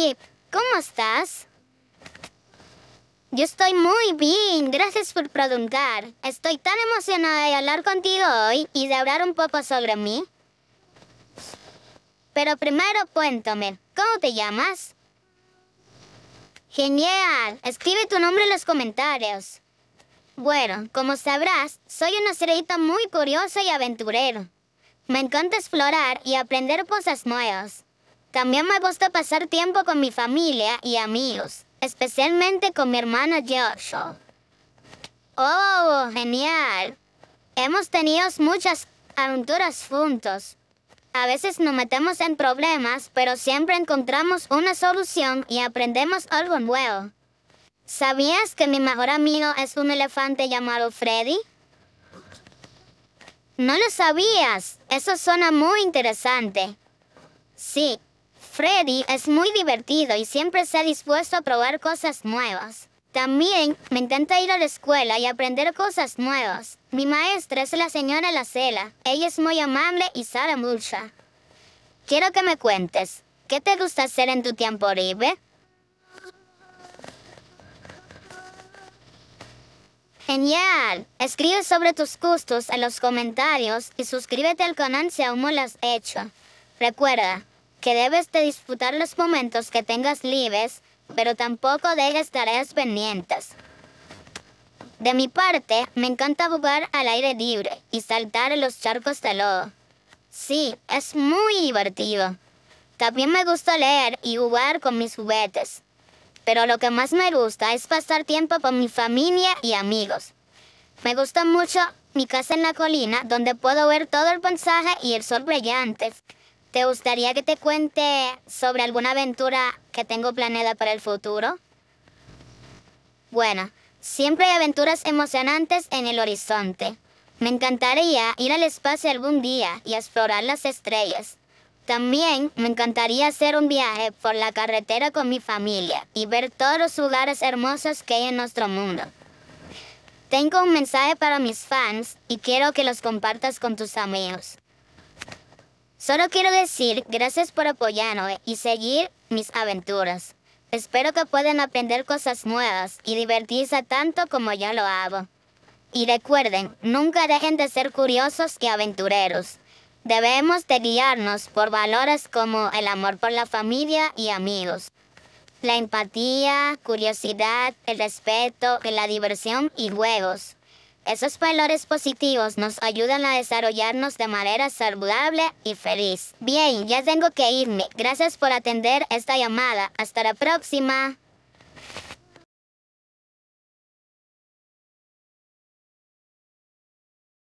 Pip, ¿cómo estás? Yo estoy muy bien, gracias por preguntar. Estoy tan emocionada de hablar contigo hoy y de hablar un poco sobre mí. Pero primero cuéntame, ¿cómo te llamas? Genial, escribe tu nombre en los comentarios. Bueno, como sabrás, soy una cerdita muy curiosa y aventurero. Me encanta explorar y aprender cosas nuevas. También me gusta pasar tiempo con mi familia y amigos, especialmente con mi hermano Joshua. Oh, genial. Hemos tenido muchas aventuras juntos. A veces nos metemos en problemas, pero siempre encontramos una solución y aprendemos algo nuevo. ¿Sabías que mi mejor amigo es un elefante llamado Freddy? No lo sabías. Eso suena muy interesante. Sí, Freddy es muy divertido y siempre está dispuesto a probar cosas nuevas. También me encanta ir a la escuela y aprender cosas nuevas. Mi maestra es la señora Lacela. Ella es muy amable y sabe mucho. Quiero que me cuentes, ¿qué te gusta hacer en tu tiempo libre? Genial. Escribe sobre tus gustos en los comentarios y suscríbete al canal si aún no lo has hecho. Recuerda, que debes de disfrutar los momentos que tengas libres, pero tampoco dejes tareas pendientes. De mi parte, me encanta jugar al aire libre y saltar en los charcos de lodo. Sí, es muy divertido. También me gusta leer y jugar con mis juguetes. Pero lo que más me gusta es pasar tiempo con mi familia y amigos. Me gusta mucho mi casa en la colina, donde puedo ver todo el paisaje y el sol brillante. ¿Te gustaría que te cuente sobre alguna aventura que tengo planeada para el futuro? Bueno, siempre hay aventuras emocionantes en el horizonte. Me encantaría ir al espacio algún día y explorar las estrellas. También me encantaría hacer un viaje por la carretera con mi familia y ver todos los lugares hermosos que hay en nuestro mundo. Tengo un mensaje para mis fans y quiero que los compartas con tus amigos. Solo quiero decir gracias por apoyarme y seguir mis aventuras. Espero que puedan aprender cosas nuevas y divertirse tanto como yo lo hago. Y recuerden, nunca dejen de ser curiosos y aventureros. Debemos de guiarnos por valores como el amor por la familia y amigos, la empatía, curiosidad, el respeto, la diversión y juegos. Esos valores positivos nos ayudan a desarrollarnos de manera saludable y feliz. Bien, ya tengo que irme. Gracias por atender esta llamada. Hasta la próxima.